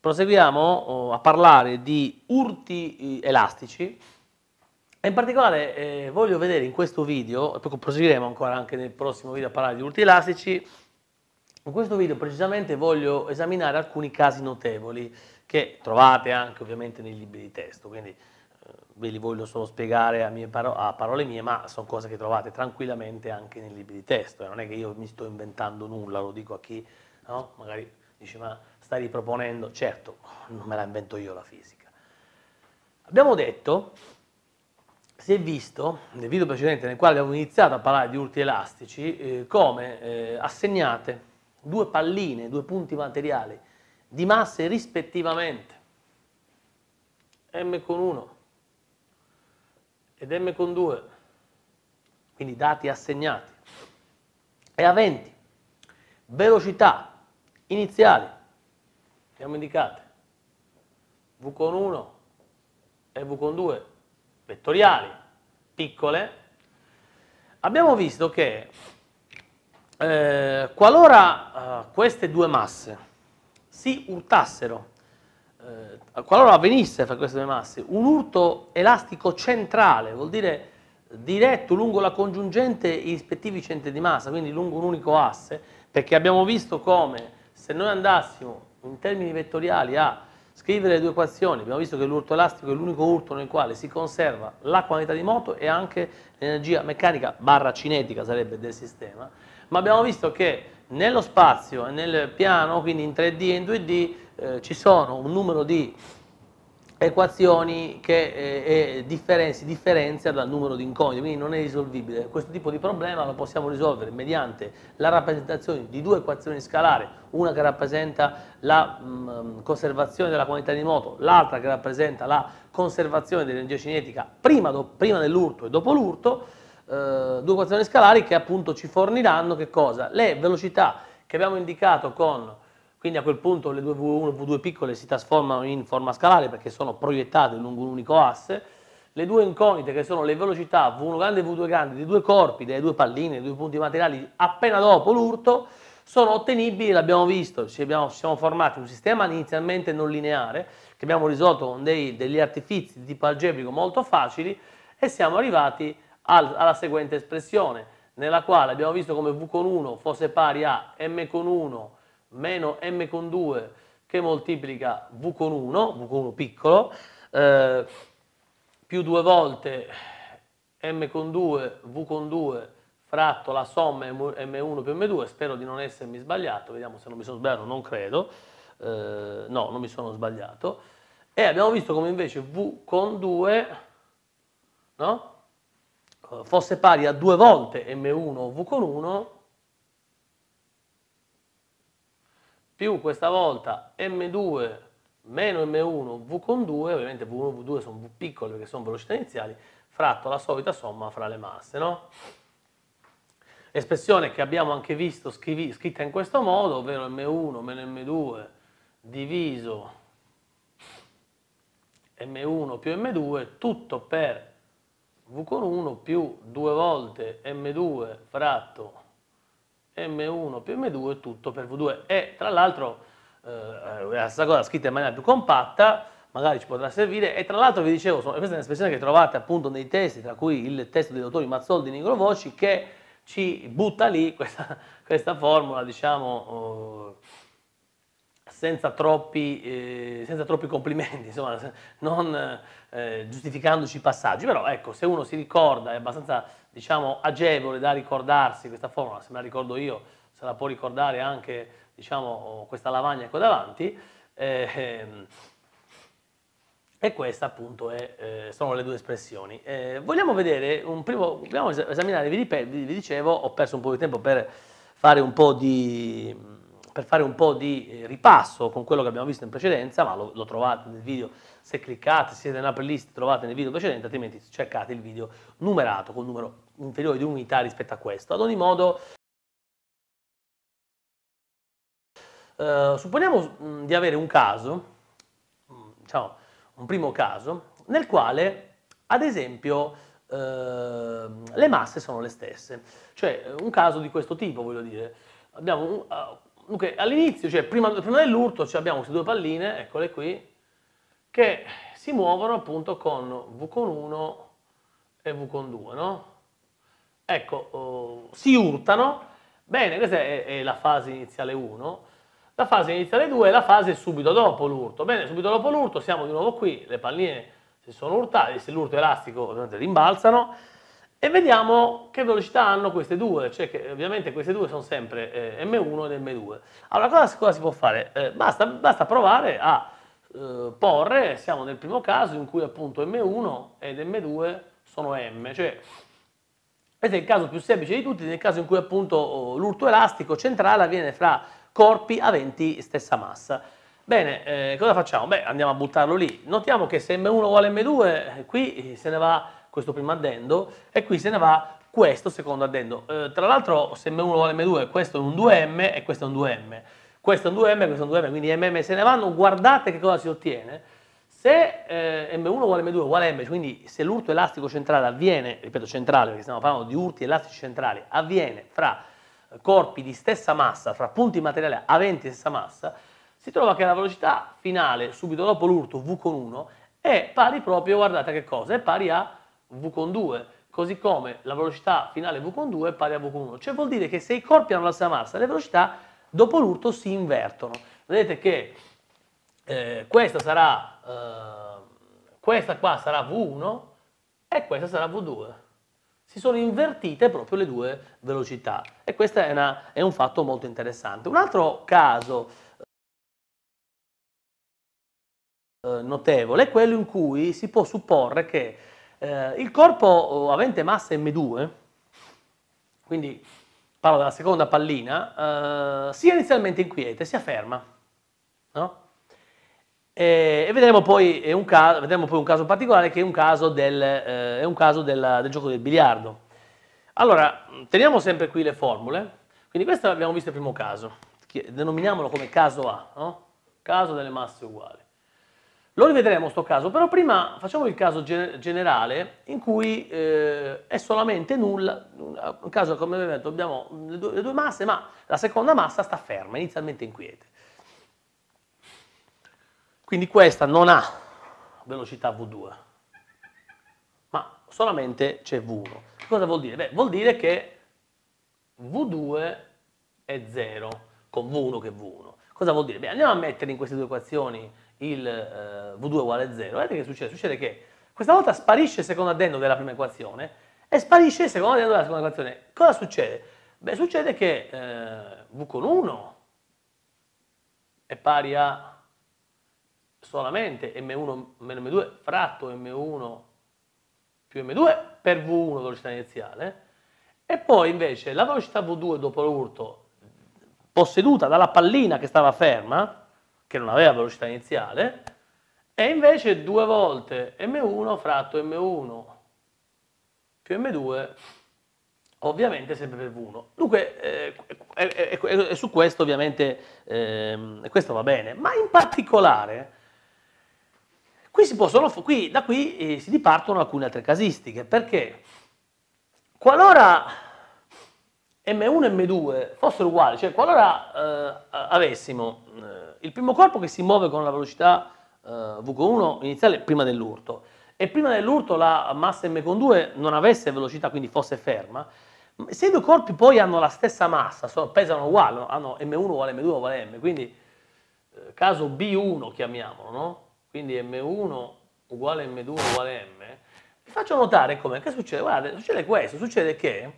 Proseguiamo oh, a parlare di urti eh, elastici e in particolare eh, voglio vedere in questo video, e poi proseguiremo ancora anche nel prossimo video a parlare di urti elastici, in questo video precisamente voglio esaminare alcuni casi notevoli che trovate anche ovviamente nei libri di testo, quindi eh, ve li voglio solo spiegare a, mie paro a parole mie, ma sono cose che trovate tranquillamente anche nei libri di testo, eh, non è che io mi sto inventando nulla, lo dico a chi no? magari Dice, ma stai riproponendo? Certo, non me la invento io la fisica. Abbiamo detto, si è visto nel video precedente nel quale abbiamo iniziato a parlare di urti elastici, eh, come eh, assegnate due palline, due punti materiali di masse rispettivamente, m con 1 ed m con 2, quindi dati assegnati, e aventi velocità iniziali, abbiamo indicate, V con 1 e V con 2, vettoriali, piccole, abbiamo visto che eh, qualora eh, queste due masse si urtassero, eh, qualora avvenisse fra queste due masse un urto elastico centrale, vuol dire diretto lungo la congiungente i rispettivi centri di massa, quindi lungo un unico asse, perché abbiamo visto come se noi andassimo in termini vettoriali a scrivere le due equazioni, abbiamo visto che l'urto elastico è l'unico urto nel quale si conserva la quantità di moto e anche l'energia meccanica barra cinetica sarebbe del sistema, ma abbiamo visto che nello spazio e nel piano, quindi in 3D e in 2D, eh, ci sono un numero di equazioni che eh, differen si differenzia dal numero di incognite, quindi non è risolvibile. Questo tipo di problema lo possiamo risolvere mediante la rappresentazione di due equazioni scalari, una che rappresenta la mh, mm, conservazione della quantità di moto, l'altra che rappresenta la conservazione dell'energia cinetica prima, prima dell'urto e dopo l'urto, eh, due equazioni scalari che appunto ci forniranno che cosa? Le velocità che abbiamo indicato con quindi a quel punto le due V1 V2 piccole si trasformano in forma scalare perché sono proiettate lungo un unico asse. Le due incognite che sono le velocità V1 grande e V2 grande dei due corpi, delle due palline, dei due punti materiali appena dopo l'urto sono ottenibili, l'abbiamo visto, ci, abbiamo, ci siamo formati un sistema inizialmente non lineare che abbiamo risolto con dei, degli artifici di tipo algebrico molto facili e siamo arrivati al, alla seguente espressione nella quale abbiamo visto come V con 1 fosse pari a M con 1 meno m con 2 che moltiplica v con 1, v con 1 piccolo, eh, più due volte m con 2, v con 2 fratto la somma m1 più m2, spero di non essermi sbagliato, vediamo se non mi sono sbagliato, non credo, eh, no, non mi sono sbagliato, e abbiamo visto come invece v con 2 no? fosse pari a due volte m1 v con 1 più questa volta M2 meno M1 V con 2, ovviamente V1 e V2 sono V piccole perché sono velocità iniziali, fratto la solita somma fra le masse, no? Espressione che abbiamo anche visto scrivi, scritta in questo modo, ovvero M1 meno M2 diviso M1 più M2, tutto per V con 1 più 2 volte M2 fratto M1 più M2 tutto per V2 e tra l'altro eh, è la stessa cosa scritta in maniera più compatta magari ci potrà servire e tra l'altro vi dicevo questa è un'espressione che trovate appunto nei testi tra cui il testo degli autori Mazzoldi e Nigrovoci che ci butta lì questa, questa formula diciamo eh, senza, troppi, eh, senza troppi complimenti insomma non eh, giustificandoci i passaggi però ecco se uno si ricorda è abbastanza diciamo, agevole da ricordarsi questa formula, se me la ricordo io, se la può ricordare anche diciamo, questa lavagna qua davanti, eh, e queste appunto è, eh, sono le due espressioni. Eh, vogliamo vedere un primo, vogliamo esaminare, vi, dicevo, ho perso un po' di tempo per fare un po' di per fare un po' di eh, ripasso con quello che abbiamo visto in precedenza, ma lo, lo trovate nel video se cliccate, siete nella playlist trovate nel video precedente, altrimenti cercate il video numerato con un numero inferiore di unità rispetto a questo. Ad ogni modo, eh, supponiamo mh, mm, di avere un caso, mh, mm, diciamo un primo caso, nel quale ad esempio eh, le masse sono le stesse, cioè un caso di questo tipo voglio dire, abbiamo un, uh, Dunque, all'inizio, cioè prima, prima dell'urto, cioè abbiamo queste due palline, eccole qui, che si muovono appunto con V con 1 e V con 2, no? Ecco, uh, si urtano. Bene, questa è, è la fase iniziale 1. La fase iniziale 2 è la fase subito dopo l'urto. Bene, subito dopo l'urto siamo di nuovo qui, le palline si sono urtate, se l'urto è elastico ovviamente rimbalzano, e vediamo che velocità hanno queste due, cioè che ovviamente queste due sono sempre eh, M1 ed M2. Allora cosa, cosa si può fare? Eh, basta, basta, provare a eh, porre, siamo nel primo caso in cui appunto M1 ed M2 sono M, cioè questo è il caso più semplice di tutti, nel caso in cui appunto l'urto elastico centrale avviene fra corpi aventi stessa massa. Bene, eh, cosa facciamo? Beh, andiamo a buttarlo lì. Notiamo che se M1 uguale M2, eh, qui se ne va questo primo addendo e qui se ne va questo secondo addendo. Eh, tra l'altro se M1 vale M2 questo è un 2M e questo è un 2M. Questo è un 2M, e questo è un 2M, quindi MM se ne vanno, guardate che cosa si ottiene. Se eh, M1 uguale M2 uguale M, cioè quindi se l'urto elastico centrale avviene, ripeto centrale perché stiamo parlando di urti elastici centrali, avviene fra eh, corpi di stessa massa, fra punti materiali aventi stessa massa, si trova che la velocità finale subito dopo l'urto V con 1 è pari proprio, guardate che cosa, è pari a v con 2, così come la velocità finale v con 2 è pari a v con 1. Cioè vuol dire che se i corpi hanno la stessa massa, le velocità dopo l'urto si invertono. Vedete che eh, questa sarà, eh, questa qua sarà v1 e questa sarà v2. Si sono invertite proprio le due velocità e questo è, una, è un fatto molto interessante. Un altro caso eh, notevole è quello in cui si può supporre che eh, il corpo oh, avente massa M2, quindi parlo della seconda pallina, eh, sia inizialmente inquieta e si afferma. No? E, e vedremo, poi caso, vedremo poi, un caso, particolare che è un caso, del, eh, è un caso della, del gioco del biliardo. Allora, teniamo sempre qui le formule. Quindi questo abbiamo visto il primo caso, denominiamolo come caso A, no? caso delle masse uguali. Lo rivedremo sto caso, però prima facciamo il caso generale in cui eh, è solamente nulla, un caso come abbiamo detto abbiamo le due, le due masse, ma la seconda massa sta ferma, inizialmente inquieta. Quindi questa non ha velocità v2, ma solamente c'è v1. Cosa vuol dire? Beh, vuol dire che v2 è 0 con v1 che è v1. Cosa vuol dire? Beh, andiamo a mettere in queste due equazioni il eh, V2 uguale 0, vedete che succede? Succede che questa volta sparisce il secondo addendo della prima equazione e sparisce il secondo addendo della seconda equazione. Cosa succede? Beh, succede che eh, V con 1 è pari a solamente M1 meno M2 fratto M1 più M2 per V1 velocità iniziale e poi invece la velocità V2 dopo l'urto posseduta dalla pallina che stava ferma che non aveva velocità iniziale, e invece due volte m1 fratto m1 più m2 ovviamente sempre per v1. Dunque, eh, eh, eh, su questo ovviamente ehm, questo va bene, ma in particolare qui si possono, qui, da qui eh, si dipartono alcune altre casistiche, perché qualora M1 e M2 fossero uguali, cioè qualora eh, avessimo eh, il primo corpo che si muove con la velocità eh, V1 iniziale prima dell'urto e prima dell'urto la massa M2 non avesse velocità, quindi fosse ferma, se i due corpi poi hanno la stessa massa, so, pesano uguale, hanno M1 uguale M2 uguale M, quindi eh, caso B1 chiamiamolo, no? quindi M1 uguale M2 uguale M, vi faccio notare come, che succede? Guardate, succede questo, succede che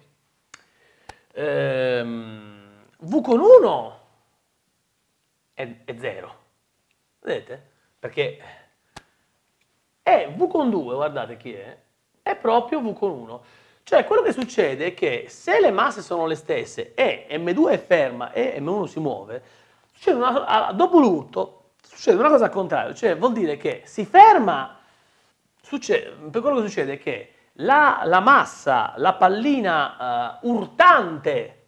Ehm, v con 1 è 0. Vedete? Perché e eh, V con 2, guardate chi è, è proprio V con 1. Cioè quello che succede è che se le masse sono le stesse e M2 è ferma e M1 si muove, una, dopo l'urto succede una cosa al contrario, cioè vuol dire che si ferma, succede, per quello che succede è che la, la massa, la pallina uh, urtante,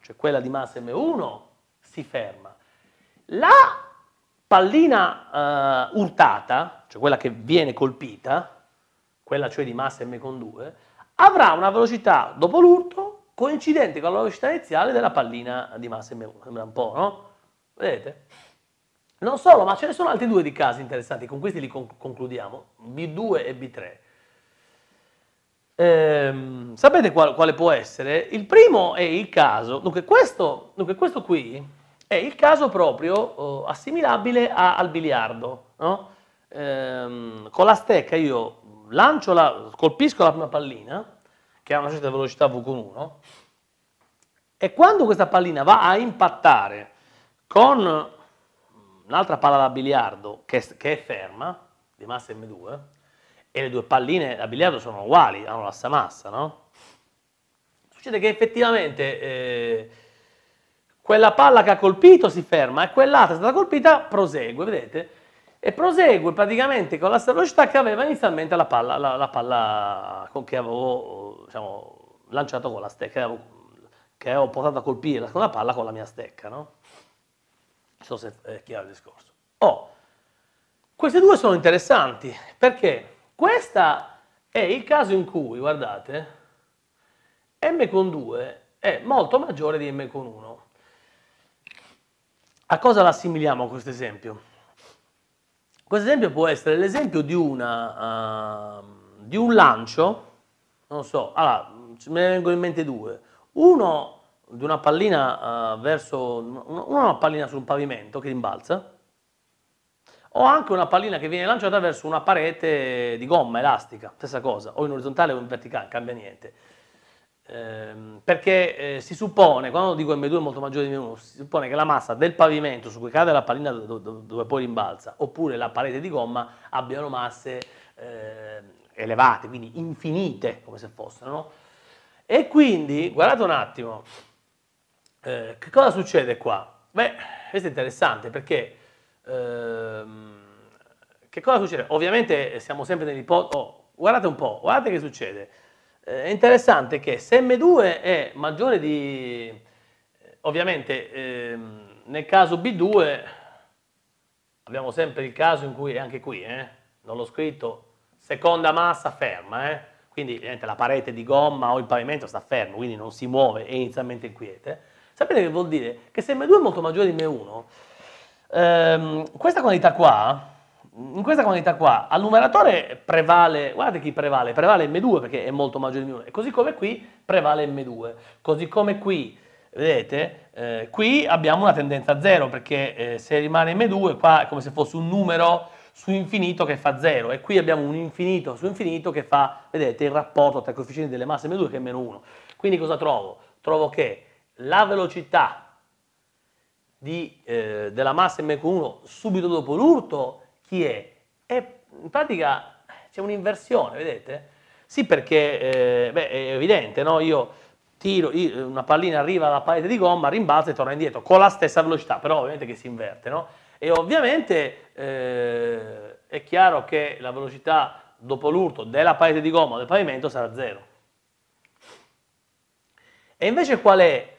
cioè quella di massa M1, si ferma. La pallina uh, urtata, cioè quella che viene colpita, quella cioè di massa m con 2, avrà una velocità dopo l'urto coincidente con la velocità iniziale della pallina di massa m1. Sembra un po', no? Vedete? Non solo, ma ce ne sono altri due di casi interessanti, con questi li conc concludiamo, B2 e B3 ehm, sapete qual, quale può essere? Il primo è il caso, dunque questo, dunque questo qui è il caso proprio oh, assimilabile a, al biliardo. No? Ehm, con la stecca io la, colpisco la prima pallina, che ha una certa velocità V con 1, e quando questa pallina va a impattare con un'altra palla da biliardo che, che è ferma, di massa M2, e le due palline da biliardo sono uguali, hanno la stessa massa, no? Succede che effettivamente eh, quella palla che ha colpito si ferma e quell'altra è stata colpita prosegue, vedete? E prosegue praticamente con la stessa velocità che aveva inizialmente la palla, la, la palla che avevo diciamo, lanciato con la stecca, che avevo, che avevo portato a colpire la seconda palla con la mia stecca, no? Non so se è chiaro il discorso. Oh, queste due sono interessanti perché questo è il caso in cui, guardate, m con 2 è molto maggiore di m con 1. A cosa l'assimiliamo questo esempio? Questo esempio può essere l'esempio di, uh, di un lancio, non so, allora, me ne vengono in mente due. Uno di una pallina uh, verso, una, una pallina sul pavimento che rimbalza, o anche una pallina che viene lanciata verso una parete di gomma elastica, stessa cosa, o in orizzontale o in verticale, cambia niente. Ehm, perché eh, si suppone, quando dico M2 è molto maggiore di M1, si suppone che la massa del pavimento su cui cade la pallina do, do, dove poi rimbalza, oppure la parete di gomma, abbiano masse eh, elevate, quindi infinite, come se fossero. No? E quindi, guardate un attimo, eh, che cosa succede qua? Beh, questo è interessante perché Ehm, che cosa succede? Ovviamente eh, siamo sempre nell'ipotesi, oh, guardate un po', guardate che succede. Eh, è interessante che se M2 è maggiore di, eh, ovviamente ehm, nel caso B2 abbiamo sempre il caso in cui, anche qui, eh, non l'ho scritto, seconda massa ferma, eh, quindi evidentemente la parete di gomma o il pavimento sta fermo, quindi non si muove, è inizialmente inquiete. Sapete che vuol dire? Che se M2 è molto maggiore di M1, Ehm, questa quantità qua, in questa quantità qua, al numeratore prevale, guardate chi prevale, prevale M2 perché è molto maggiore di M1, e così come qui prevale M2, così come qui, vedete, eh, qui abbiamo una tendenza a zero, perché eh, se rimane M2 qua è come se fosse un numero su infinito che fa 0 e qui abbiamo un infinito su infinito che fa, vedete, il rapporto tra i coefficienti delle masse M2 che è meno 1. Quindi cosa trovo? Trovo che la velocità di, eh, della massa MQ1 subito dopo l'urto, chi è? è in pratica c'è un'inversione, vedete? Sì, perché eh, beh, è evidente, no? io tiro, io, una pallina arriva alla parete di gomma, rimbalza e torna indietro, con la stessa velocità, però ovviamente che si inverte, no? E ovviamente eh, è chiaro che la velocità dopo l'urto della parete di gomma o del pavimento sarà zero. E invece qual è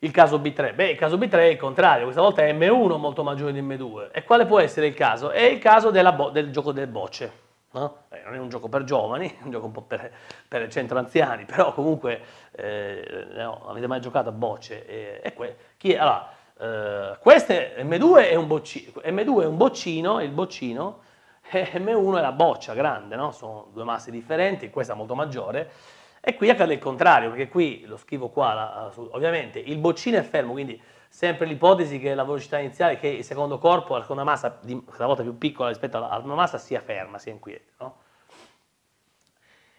il caso B3? Beh, il caso B3 è il contrario, questa volta è M1 molto maggiore di M2. E quale può essere il caso? È il caso del gioco delle bocce. No? Eh, non è un gioco per giovani, è un gioco un po' per, per centro anziani, però comunque eh, no, avete mai giocato a bocce? E, eh, e que chi, allora, eh, queste, M2 è, un boccino, M2 è, un boccino, il boccino, e M1 è la boccia grande, no? sono due masse differenti, questa è molto maggiore, e qui accade il contrario, perché qui, lo scrivo qua, la, su, ovviamente, il boccino è fermo, quindi sempre l'ipotesi che la velocità iniziale, che il secondo corpo, la seconda massa, di, una volta più piccola rispetto alla, alla prima massa, sia ferma, sia inquieta. No?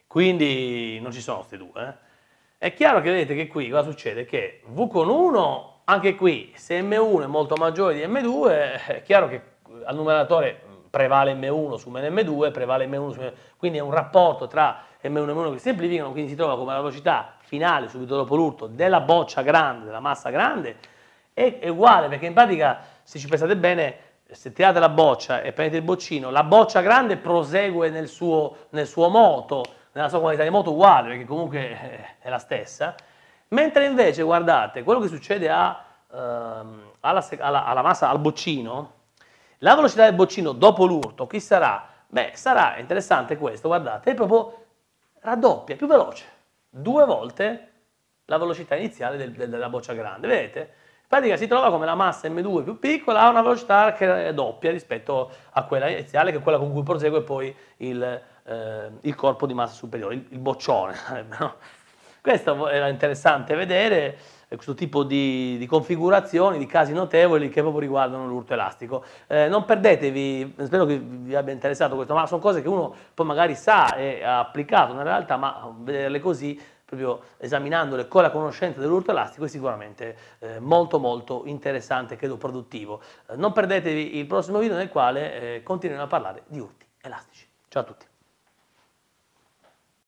Quindi non ci sono queste due. Eh? È chiaro che vedete che qui cosa succede? Che V con 1, anche qui, se M1 è molto maggiore di M2, è chiaro che al numeratore prevale M1 su M2, prevale M1 su M2, quindi è un rapporto tra M1 e M1 che si semplificano, quindi si trova come la velocità finale subito dopo l'urto della boccia grande, della massa grande, è, è uguale perché in pratica se ci pensate bene se tirate la boccia e prendete il boccino, la boccia grande prosegue nel suo, nel suo moto, nella sua qualità di moto uguale, perché comunque è la stessa, mentre invece guardate quello che succede a, ehm, alla, alla, alla massa, al boccino, la velocità del boccino dopo l'urto, chi sarà? Beh, sarà interessante questo, guardate, è proprio raddoppia, più veloce, due volte la velocità iniziale del, del, della boccia grande, vedete? In pratica si trova come la massa M2 più piccola ha una velocità che è doppia rispetto a quella iniziale, che è quella con cui prosegue poi il, eh, il corpo di massa superiore, il, il boccione. Questo era interessante vedere. Eh, questo tipo di, di, configurazioni, di casi notevoli che proprio riguardano l'urto elastico. Eh, non perdetevi, spero che vi abbia interessato questo, ma sono cose che uno poi magari sa e ha applicato nella realtà, ma vederle così, proprio esaminandole con la conoscenza dell'urto elastico, è sicuramente eh, molto molto interessante, e credo produttivo. Eh, non perdetevi il prossimo video nel quale eh, continueremo a parlare di urti elastici. Ciao a tutti!